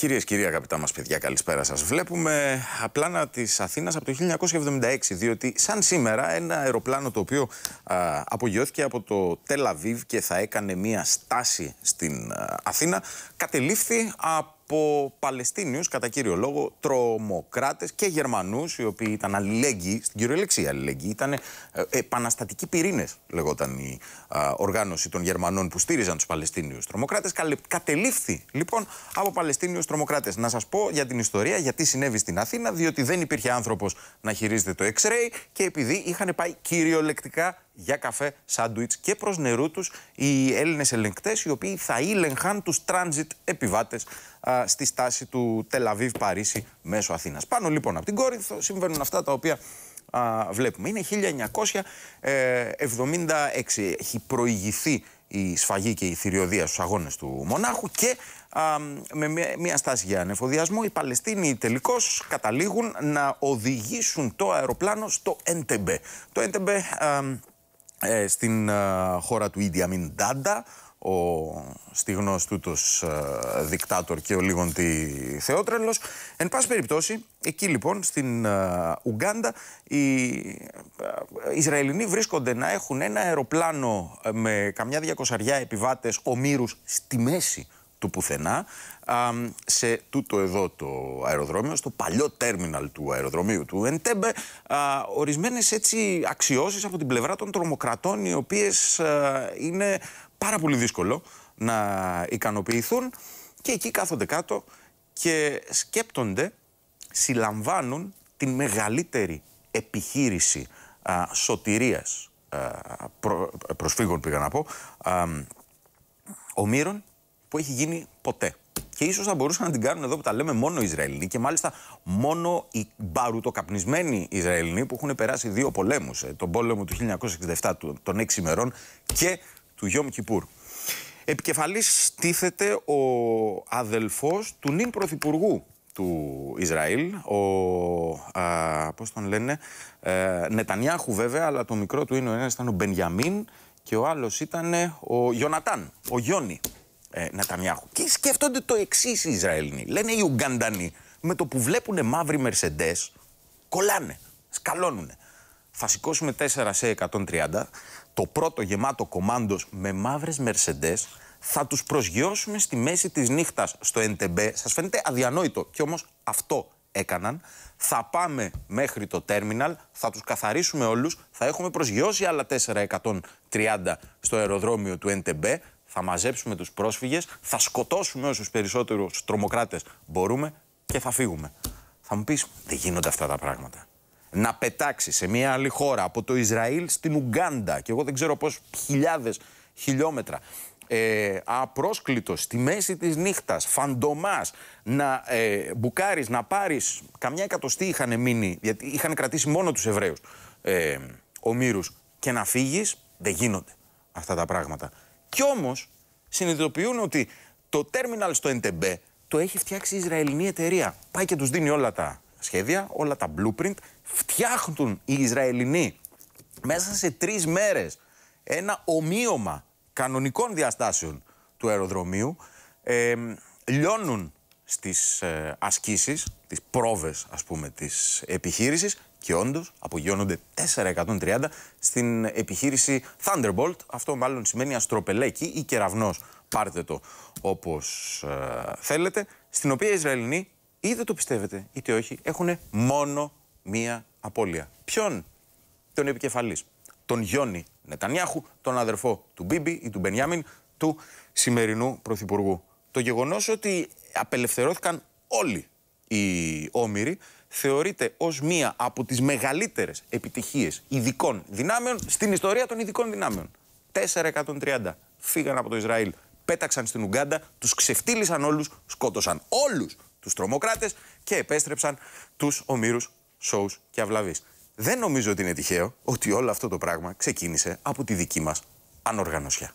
Κυρίες και κύριοι, αγαπητά μας παιδιά, καλησπέρα σας. Βλέπουμε απλάνα της Αθήνας από το 1976, διότι σαν σήμερα ένα αεροπλάνο το οποίο α, απογειώθηκε από το Τελαβίβ και θα έκανε μία στάση στην Αθήνα, κατελήφθη από από Παλαιστίνιους, κατά κύριο λόγο, τρομοκράτες και Γερμανούς, οι οποίοι ήταν αλληλέγγυοι, στην κυριολεξία αλληλέγγυοι, ήταν ε, επαναστατικοί πυρήνες, λεγόταν η οργάνωση των Γερμανών που στήριζαν τους Παλαιστίνιους τρομοκράτες. Κατελήφθη, λοιπόν, από Παλαιστίνιους τρομοκράτες. Να σας πω για την ιστορία, γιατί συνέβη στην Αθήνα, διότι δεν υπήρχε άνθρωπος να χειρίζεται το X-ray και επειδή είχαν πάει κυριολεκτικά για καφέ, σάντουιτς και προς νερού τους οι Έλληνες ελεγκτές οι οποίοι θα έλεγχαν τους τράνζιτ επιβάτες στη στάση του Τελαβίβ Παρίσι μέσω αθηνας Πάνω λοιπόν από την Κόρινθο συμβαίνουν αυτά τα οποία α, βλέπουμε. Είναι 1976. Έχει προηγηθεί η σφαγή και η θηριωδία στους αγώνες του Μονάχου και με μια στάση για ανεφοδιασμό οι Παλαιστίνοι τελικώς καταλήγουν να οδηγήσουν το αεροπλάνο στο Έντεμπε. Το Έντεμπε ε, στην ε, χώρα του Ιντιαμίν μην Ντάντα, ο στιγνός τούτος ε, δικτάτορ και ο λίγον τη θεότρελος. Εν πάση περιπτώσει, εκεί λοιπόν στην ε, Ουγκάντα οι Ισραηλινοί βρίσκονται να έχουν ένα αεροπλάνο με καμιά διακοσαριά επιβάτες ομήρους στη μέση του πουθενά σε τούτο εδώ το αεροδρόμιο, στο παλιό τέρμιναλ του αεροδρομίου του Εντέμπε, ορισμένες έτσι αξιώσεις από την πλευρά των τρομοκρατών, οι οποίες είναι πάρα πολύ δύσκολο να ικανοποιηθούν και εκεί κάθονται κάτω και σκέπτονται, συλλαμβάνουν την μεγαλύτερη επιχείρηση α, σωτηρίας προσφύγων πήγα να πω που έχει γίνει ποτέ. Και ίσως θα μπορούσαν να την κάνουν εδώ που τα λέμε μόνο Ισραηλοί και μάλιστα μόνο οι μπαρουτοκαπνισμένοι Ισραηλοί που έχουν περάσει δύο πολέμους. Ε, τον πόλεμο του 1967 των έξι ημερών και του Γιώμ Κιπούρ. Επικεφαλής στήθεται ο αδελφός του νυν πρωθυπουργού του Ισραήλ, ο, πώς τον λένε, ε, Νετανιάχου βέβαια, αλλά το μικρό του είναι ο ένας ήταν ο Μπενιαμίν και ο άλλος ήταν ο Γιονατάν, ο Γιόνι ε, Νατανιάχου. Και σκέφτονται το εξής οι Ισραηλοί. Λένε οι Ουγγαντανοί με το που βλέπουν μαύροι Μερσεντές, κολλάνε, σκαλώνουν. Θα σηκώσουμε 4 σε 130. Το πρώτο γεμάτο κομμάντο με μαύρες Μερσεντές θα τους προσγειώσουμε στη μέση της νύχτας στο NTB. Σας φαίνεται αδιανόητο, Και όμως αυτό έκαναν. Θα πάμε μέχρι το τέρμιναλ, θα τους καθαρίσουμε όλους, θα έχουμε προσγειώσει άλλα 430 στο αεροδρόμιο του NTB, θα μαζέψουμε τους πρόσφυγες, θα σκοτώσουμε όσους περισσότερους τρομοκράτες μπορούμε και θα φύγουμε. Θα μου πεις, δεν γίνονται αυτά τα πράγματα. Να πετάξεις σε μια άλλη χώρα από το Ισραήλ στην Ουγγάντα και εγώ δεν ξέρω πώς χιλιάδες χιλιόμετρα ε, απρόσκλητος στη μέση της νύχτας, φαντομάς, να ε, μπουκάρεις, να πάρεις, καμιά εκατοστή είχαν μείνει, γιατί είχαν κρατήσει μόνο τους Εβραίους ε, ομήρους και να φύγεις, δεν γίνονται αυτά τα πράγματα. Κι όμως συνειδητοποιούν ότι το τέρμιναλ στο NTB το έχει φτιάξει η Ισραηλινή εταιρεία. Πάει και τους δίνει όλα τα σχέδια, όλα τα blueprint. Φτιάχνουν οι Ισραηλινοί μέσα σε τρεις μέρες ένα ομοίωμα κανονικών διαστάσεων του αεροδρομίου. Ε, λιώνουν στις ε, ασκήσεις τις πρόβες της επιχείρησης και όντως απογειώνονται 430 στην επιχείρηση Thunderbolt. Αυτό μάλλον σημαίνει αστροπελέκι ή κεραυνός. Πάρτε το όπως ε, θέλετε. Στην οποία οι Ισραηλοί είτε το πιστεύετε, είτε όχι, έχουν μόνο μία απώλεια. Ποιον, τον επικεφαλής, τον Γιόνι Νετανιάχου, τον αδερφό του Μπίμπι ή του Μπενιάμιν, του σημερινού πρωθυπουργού. Το γεγονός ότι απελευθερώθηκαν όλοι η Όμηρη θεωρείται ως μία από τις μεγαλύτερες επιτυχίες ειδικών δυνάμεων στην ιστορία των ειδικών δυνάμεων. 430 φύγαν από το Ισραήλ, πέταξαν στην Ουγκάντα, τους ξεφτύλισαν όλους, σκότωσαν όλους τους τρομοκράτες και επέστρεψαν τους ομήρους σόους και αυλαβή. Δεν νομίζω ότι είναι τυχαίο ότι όλο αυτό το πράγμα ξεκίνησε από τη δική μας ανοργανωσιά.